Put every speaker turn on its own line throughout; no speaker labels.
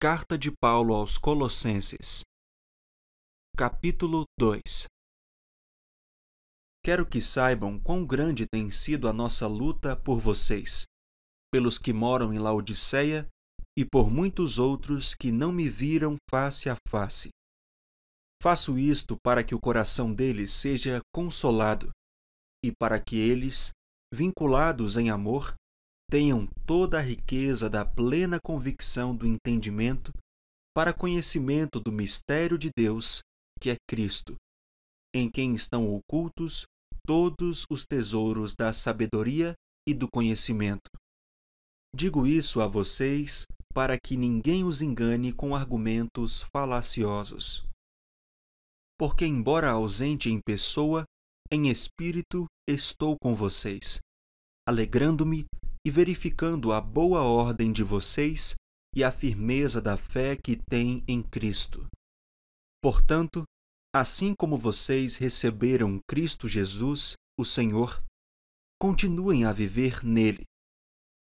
Carta de Paulo aos Colossenses, capítulo 2 Quero que saibam quão grande tem sido a nossa luta por vocês, pelos que moram em Laodiceia e por muitos outros que não me viram face a face. Faço isto para que o coração deles seja consolado e para que eles, vinculados em amor, tenham toda a riqueza da plena convicção do entendimento para conhecimento do mistério de Deus, que é Cristo, em quem estão ocultos todos os tesouros da sabedoria e do conhecimento. Digo isso a vocês para que ninguém os engane com argumentos falaciosos. Porque, embora ausente em pessoa, em espírito estou com vocês, alegrando-me e verificando a boa ordem de vocês e a firmeza da fé que têm em Cristo. Portanto, assim como vocês receberam Cristo Jesus, o Senhor, continuem a viver nele,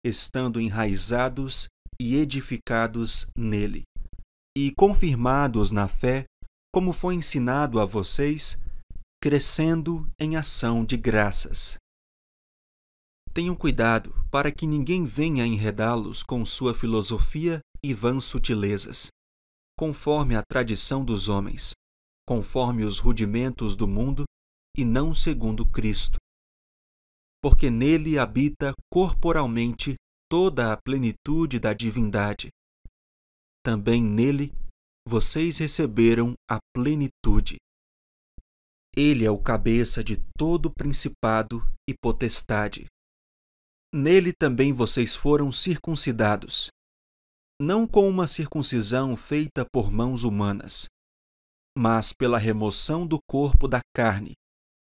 estando enraizados e edificados nele, e confirmados na fé, como foi ensinado a vocês, crescendo em ação de graças. Tenham cuidado para que ninguém venha enredá-los com sua filosofia e vãs sutilezas, conforme a tradição dos homens, conforme os rudimentos do mundo e não segundo Cristo. Porque nele habita corporalmente toda a plenitude da divindade. Também nele vocês receberam a plenitude. Ele é o cabeça de todo principado e potestade Nele também vocês foram circuncidados, não com uma circuncisão feita por mãos humanas, mas pela remoção do corpo da carne,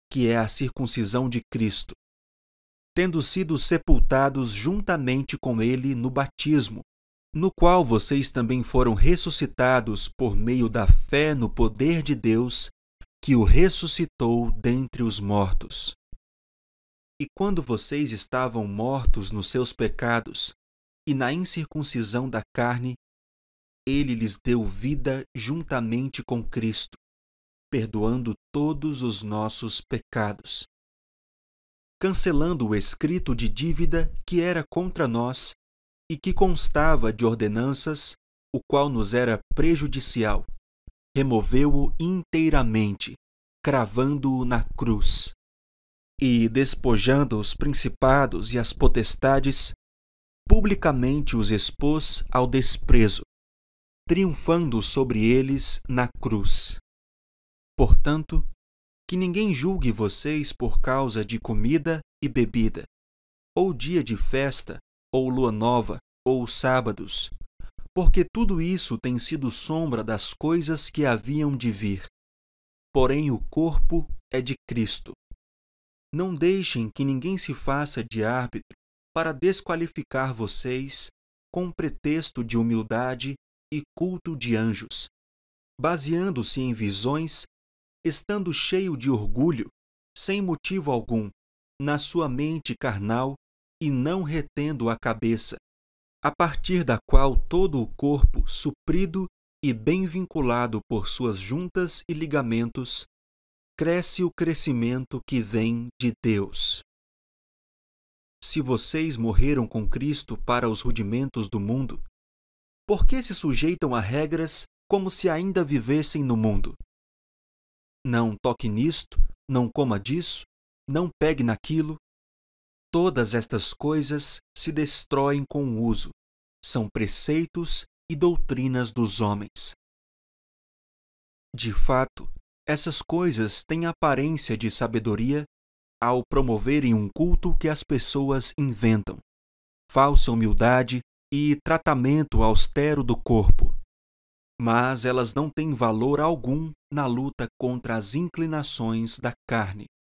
que é a circuncisão de Cristo, tendo sido sepultados juntamente com ele no batismo, no qual vocês também foram ressuscitados por meio da fé no poder de Deus, que o ressuscitou dentre os mortos. E quando vocês estavam mortos nos seus pecados e na incircuncisão da carne, ele lhes deu vida juntamente com Cristo, perdoando todos os nossos pecados. Cancelando o escrito de dívida que era contra nós e que constava de ordenanças, o qual nos era prejudicial, removeu-o inteiramente, cravando-o na cruz e, despojando os principados e as potestades, publicamente os expôs ao desprezo, triunfando sobre eles na cruz. Portanto, que ninguém julgue vocês por causa de comida e bebida, ou dia de festa, ou lua nova, ou sábados, porque tudo isso tem sido sombra das coisas que haviam de vir. Porém, o corpo é de Cristo. Não deixem que ninguém se faça de árbitro para desqualificar vocês com pretexto de humildade e culto de anjos, baseando-se em visões, estando cheio de orgulho, sem motivo algum, na sua mente carnal e não retendo a cabeça, a partir da qual todo o corpo, suprido e bem vinculado por suas juntas e ligamentos, cresce o crescimento que vem de Deus. Se vocês morreram com Cristo para os rudimentos do mundo, por que se sujeitam a regras como se ainda vivessem no mundo? Não toque nisto, não coma disso, não pegue naquilo. Todas estas coisas se destroem com o uso, são preceitos e doutrinas dos homens. De fato, essas coisas têm aparência de sabedoria ao promoverem um culto que as pessoas inventam, falsa humildade e tratamento austero do corpo. Mas elas não têm valor algum na luta contra as inclinações da carne.